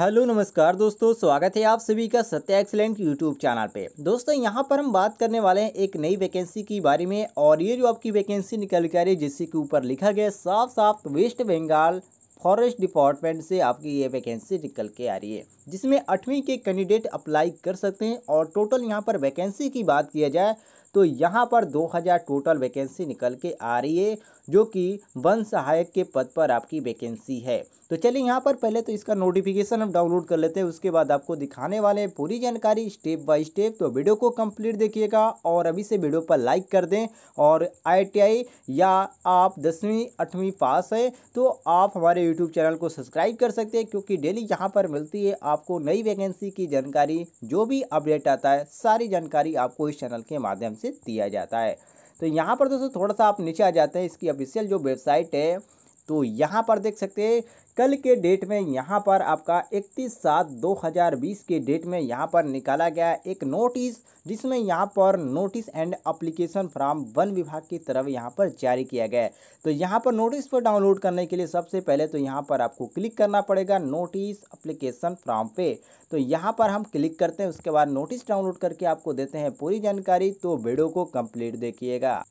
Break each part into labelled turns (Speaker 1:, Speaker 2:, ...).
Speaker 1: hello नमस्कार दोस्तों स्वागत है आप सभी का सत्या एक्सलेंट यूट्यूब चैनल पे दोस्तों यहाँ पर हम बात करने वाले हैं एक नई वैकेंसी के बारे में और ये जो आपकी वैकेंसी निकल के आ रही है जिसके ऊपर लिखा गया साफ साफ वेस्ट बंगाल फॉरेस्ट डिपार्टमेंट से आपकी ये वैकेंसी निकल के आ रही है जिसमें आठवीं के कैंडिडेट अप्लाई कर सकते हैं और टोटल यहाँ पर वैकेंसी की बात किया जाए तो यहाँ पर दो टोटल वैकेंसी निकल के आ रही है जो कि वन सहायक के पद पर आपकी वैकेंसी है तो चलिए यहाँ पर पहले तो इसका नोटिफिकेशन हम डाउनलोड कर लेते हैं उसके बाद आपको दिखाने वाले हैं पूरी जानकारी स्टेप बाय स्टेप तो वीडियो को कंप्लीट देखिएगा और अभी से वीडियो पर लाइक कर दें और आईटीआई या आप दसवीं आठवीं पास है तो आप हमारे यूट्यूब चैनल को सब्सक्राइब कर सकते हैं क्योंकि डेली यहाँ पर मिलती है आपको नई वैकेंसी की जानकारी जो भी अपडेट आता है सारी जानकारी आपको इस चैनल के माध्यम से दिया जाता है तो यहाँ पर दोस्तों थोड़ा सा आप नीचे आ जाते हैं इसकी ऑफिशियल जो वेबसाइट है तो यहाँ पर देख सकते हैं कल के डेट में यहाँ पर आपका 31 सात 2020 के डेट में यहाँ पर निकाला गया एक नोटिस जिसमें यहाँ पर नोटिस एंड अप्लीकेशन फ्रॉम वन विभाग की तरफ यहाँ पर जारी किया गया तो यहाँ पर नोटिस पर डाउनलोड करने के लिए सबसे पहले तो यहाँ पर आपको क्लिक करना पड़ेगा नोटिस अप्लीकेशन फ्रॉम पे तो यहाँ पर हम क्लिक करते हैं उसके बाद नोटिस डाउनलोड करके आपको देते हैं पूरी जानकारी तो वीडियो को कंप्लीट देखिएगा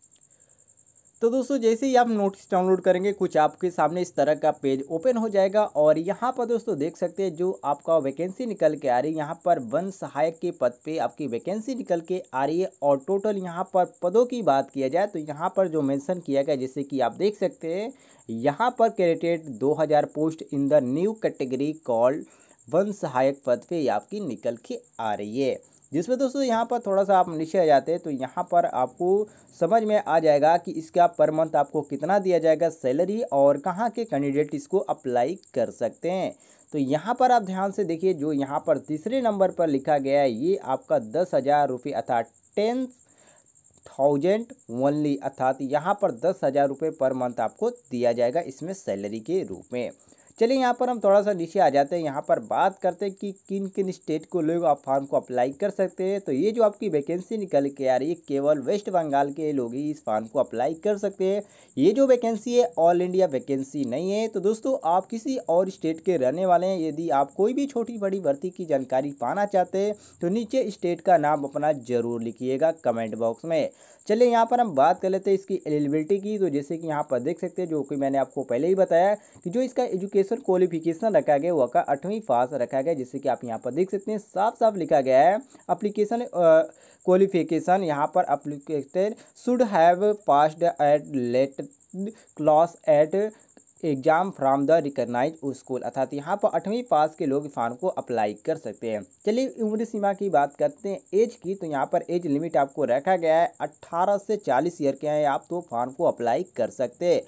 Speaker 1: तो दोस्तों जैसे ही आप नोटिस डाउनलोड करेंगे कुछ आपके सामने इस तरह का पेज ओपन हो जाएगा और यहाँ पर दोस्तों देख सकते हैं जो आपका वैकेंसी निकल के आ रही है यहाँ पर वन सहायक के पद पे आपकी वैकेंसी निकल के आ रही है और टोटल यहाँ पर पदों की बात किया जाए तो यहाँ पर जो मेंशन किया गया जैसे कि आप देख सकते हैं यहाँ पर कैरेटेड दो post in the new category called वन सहायक पद पर आपकी निकल के आ रही है जिसमें दोस्तों यहाँ पर थोड़ा सा आप नीचे आ जाते हैं तो यहाँ पर आपको समझ में आ जाएगा कि इसका पर मंथ आपको कितना दिया जाएगा सैलरी और कहाँ के कैंडिडेट इसको अप्लाई कर सकते हैं तो यहाँ पर आप ध्यान से देखिए जो यहाँ पर तीसरे नंबर पर लिखा गया है ये आपका दस हज़ार रुपये अर्थात टेन थाउजेंड ओनली अर्थात यहाँ पर दस हज़ार रुपये पर मंथ आपको दिया जाएगा इसमें सैलरी के रूप में चलिए यहाँ पर हम थोड़ा सा नीचे आ जाते हैं यहाँ पर बात करते हैं कि किन किन स्टेट को लोग आप फॉर्म को अप्लाई कर सकते हैं तो ये जो आपकी वैकेंसी निकल के आ रही है केवल वेस्ट बंगाल के लोग ही इस फॉर्म को अप्लाई कर सकते हैं ये जो वैकेंसी है ऑल इंडिया वैकेंसी नहीं है तो दोस्तों आप किसी और स्टेट के रहने वाले हैं यदि आप कोई भी छोटी बड़ी भर्ती की जानकारी पाना चाहते हैं तो नीचे स्टेट का नाम अपना जरूर लिखिएगा कमेंट बॉक्स में चलिए यहाँ पर हम बात कर लेते हैं इसकी एलिजिबिलिटी की तो जैसे कि यहाँ पर देख सकते हैं जो कि मैंने आपको पहले ही बताया कि जो इसका एजुकेशन एजुकेशन क्वालिफिकेशन रखा गया हुआ का आठवीं पास रखा गया जिससे कि आप यहाँ पर देख सकते हैं साफ साफ लिखा गया है अप्लीकेशन क्वालिफिकेशन यहाँ पर applicant should have passed at least class eight exam from the recognise school अर्थात यहाँ पर आठवीं पास के लोग फॉर्म को अप्लाई कर सकते हैं चलिए उम्र सीमा की बात करते हैं एज की तो यहाँ पर एज लिमिट आपको रखा गया है अट्ठारह से चालीस ईयर के हैं आप तो फॉर्म को अप्लाई कर सकते हैं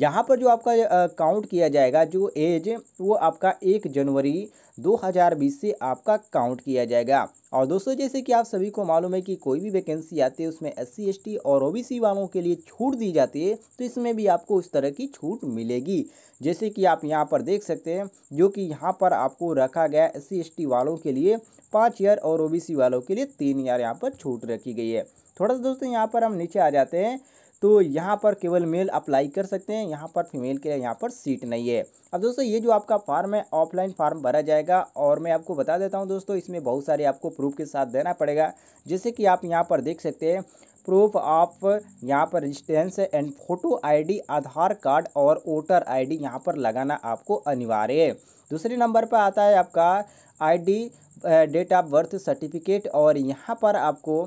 Speaker 1: यहाँ पर जो आपका काउंट किया जाएगा जो एज वो आपका एक जनवरी 2020 से आपका काउंट किया जाएगा और दोस्तों जैसे कि आप सभी को मालूम है कि कोई भी वैकेंसी आती है उसमें एस सी और ओ वालों के लिए छूट दी जाती है तो इसमें भी आपको उस तरह की छूट मिलेगी जैसे कि आप यहाँ पर देख सकते हैं जो कि यहाँ पर आपको रखा गया एस सी वालों के लिए पाँच ईयर और ओ वालों के लिए तीन ईयर यहाँ पर छूट रखी गई है थोड़ा सा दोस्तों यहाँ पर हम नीचे आ जाते हैं तो यहाँ पर केवल मेल अप्लाई कर सकते हैं यहाँ पर फीमेल के लिए यहाँ पर सीट नहीं है अब दोस्तों ये जो आपका फार्म है ऑफलाइन फार्म भरा जाएगा और मैं आपको बता देता हूँ दोस्तों इसमें बहुत सारे आपको प्रूफ के साथ देना पड़ेगा जैसे कि आप यहाँ पर देख सकते हैं प्रूफ ऑफ यहाँ पर residence and photo I Aadhaar card और वोटर आई डी यहाँ पर लगाना आपको अनिवार्य है दूसरे नंबर पर आता है आपका the date of birth certificate और यहाँ पर आपको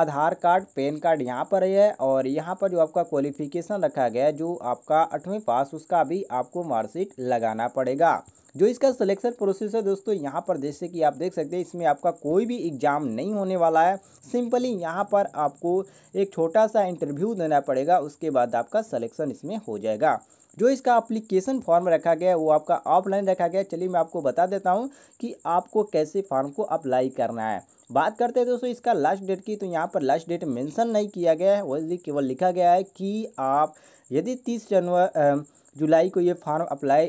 Speaker 1: आधार कार्ड पैन कार्ड यहाँ पर है और यहाँ पर जो आपका क्वालिफिकेशन रखा गया है जो आपका आठवीं पास उसका भी आपको मार्कशीट लगाना पड़ेगा जो इसका सिलेक्शन प्रोसेस है दोस्तों यहाँ पर जैसे कि आप देख सकते हैं इसमें आपका कोई भी एग्ज़ाम नहीं होने वाला है सिंपली यहाँ पर आपको एक छोटा सा इंटरव्यू देना पड़ेगा उसके बाद आपका सलेक्शन इसमें हो जाएगा जो इसका अप्लीकेशन फॉर्म रखा गया है वो आपका ऑफलाइन रखा गया है चलिए मैं आपको बता देता हूँ कि आपको कैसे फॉर्म को अप्लाई करना है बात करते हैं दोस्तों इसका लास्ट डेट की तो यहाँ पर लास्ट डेट मेंशन नहीं किया गया है वही केवल लिखा गया है कि आप यदि तीस जनवरी जुलाई को ये फॉर्म अप्लाई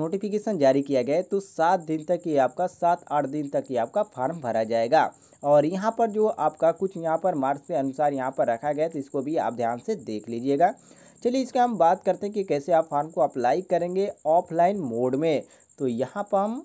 Speaker 1: नोटिफिकेशन जारी किया गया है तो सात दिन तक ये आपका सात आठ दिन तक ये आपका फॉर्म भरा जाएगा और यहाँ पर जो आपका कुछ यहाँ पर मार्क्स के अनुसार यहाँ पर रखा गया तो इसको भी आप ध्यान से देख लीजिएगा चलिए इसका हम बात करते हैं कि कैसे आप फॉर्म को अप्लाई करेंगे ऑफलाइन मोड में तो यहाँ पर हम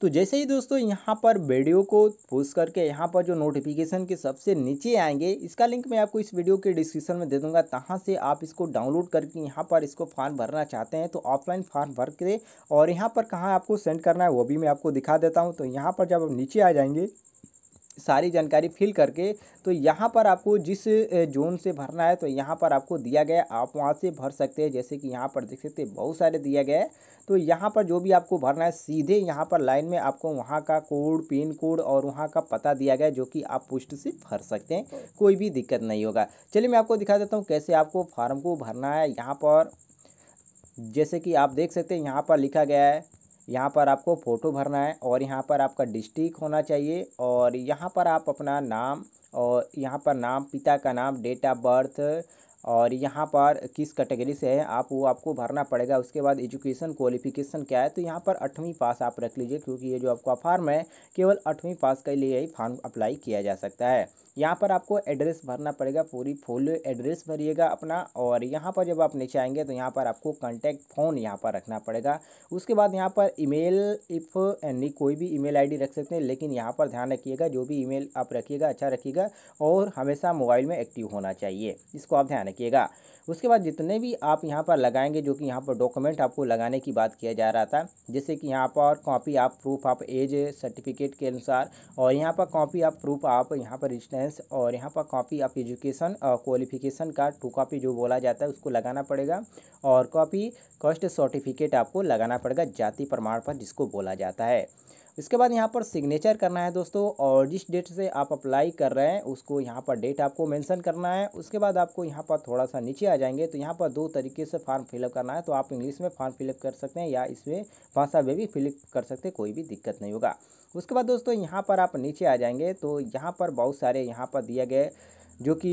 Speaker 1: तो जैसे ही दोस्तों यहाँ पर वीडियो को पोस्ट करके यहाँ पर जो नोटिफिकेशन के सबसे नीचे आएंगे इसका लिंक मैं आपको इस वीडियो के डिस्क्रिप्शन में दे दूंगा कहाँ से आप इसको डाउनलोड करके यहाँ पर इसको फॉर्म भरना चाहते हैं तो ऑफलाइन फॉर्म भर के और यहाँ पर कहाँ आपको सेंड करना है वो भी मैं आपको दिखा देता हूँ तो यहाँ पर जब आप नीचे आ जाएंगे सारी जानकारी फिल करके तो यहाँ पर आपको जिस जोन से भरना है तो यहाँ पर आपको दिया गया आप वहाँ से भर सकते हैं जैसे कि यहाँ पर देख सकते हैं बहुत सारे दिया गया है तो यहाँ पर जो भी आपको भरना है सीधे यहाँ पर लाइन में आपको वहाँ का कोड पिन कोड और वहाँ का पता दिया गया जो कि आप पुष्ट से भर सकते हैं कोई भी दिक्कत नहीं होगा चलिए मैं आपको दिखा देता हूँ कैसे आपको फार्म को भरना है यहाँ पर जैसे कि आप देख सकते हैं यहाँ पर लिखा गया है यहाँ पर आपको फ़ोटो भरना है और यहाँ पर आपका डिस्ट्रिक्ट होना चाहिए और यहाँ पर आप अपना नाम और यहाँ पर नाम पिता का नाम डेट ऑफ बर्थ और यहाँ पर किस कैटेगरी से है आप वो आपको भरना पड़ेगा उसके बाद एजुकेशन क्वालिफिकेशन क्या है तो यहाँ पर आठवीं पास आप रख लीजिए क्योंकि ये जो आपका फार्म है केवल आठवीं पास के लिए ही फार्म अप्लाई किया जा सकता है यहाँ पर आपको एड्रेस भरना पड़ेगा पूरी फुल एड्रेस भरिएगा अपना और यहाँ पर जब आप नीचे आएंगे तो यहाँ पर आपको कॉन्टैक्ट फ़ोन यहाँ पर रखना पड़ेगा उसके बाद यहाँ पर ईमेल इफ़ एनी कोई भी ईमेल आईडी रख सकते हैं लेकिन यहाँ पर ध्यान रखिएगा जो भी ईमेल आप रखिएगा अच्छा रखिएगा और हमेशा मोबाइल में एक्टिव होना चाहिए इसको आप ध्यान रखिए रखिएगा उसके बाद जितने भी आप यहाँ पर लगाएंगे जो कि यहाँ पर डॉक्यूमेंट आपको लगाने की बात किया जा रहा था जैसे कि यहाँ पर कॉपी आप प्रूफ आप एज सर्टिफिकेट के अनुसार और यहाँ पर कॉपी ऑफ प्रूफ आप यहाँ पर रजिस्टेंस और यहाँ पर कॉपी आप एजुकेशन और क्वालिफिकेशन का टू कॉपी जो बोला जाता है उसको लगाना पड़ेगा और कॉपी कॉस्ट सर्टिफिकेट आपको लगाना पड़ेगा जाति प्रमाण पर जिसको बोला जाता है इसके बाद यहाँ पर सिग्नेचर करना है दोस्तों और जिस डेट से आप अप्लाई कर रहे हैं उसको यहाँ पर डेट आपको मेंशन करना है उसके बाद आपको यहाँ पर पर थोड़ा सा नीचे आ जाएंगे तो यहाँ पर दो तरीके से फॉर्म फिलअप करना है तो आप इंग्लिश में फॉर्म फिलअप कर सकते हैं या इसमें भाषा में भी फिलअप कर सकते हैं कोई भी दिक्कत नहीं होगा उसके बाद दोस्तों यहाँ पर आप नीचे आ जाएंगे तो यहाँ पर बहुत सारे यहाँ पर दिए गए जो कि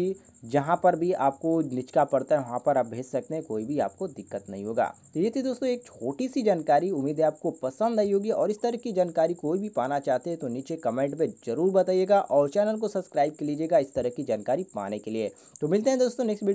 Speaker 1: जहाँ पर भी आपको निचका पड़ता है वहाँ पर आप भेज सकते हैं कोई भी आपको दिक्कत नहीं होगा तो ये थी दोस्तों एक छोटी सी जानकारी उम्मीद है आपको पसंद आई होगी और इस तरह की जानकारी कोई भी पाना चाहते हैं तो नीचे कमेंट में ज़रूर बताइएगा और चैनल को सब्सक्राइब कर लीजिएगा इस तरह की जानकारी पाने के लिए तो मिलते हैं दोस्तों नेक्स्ट वीडियो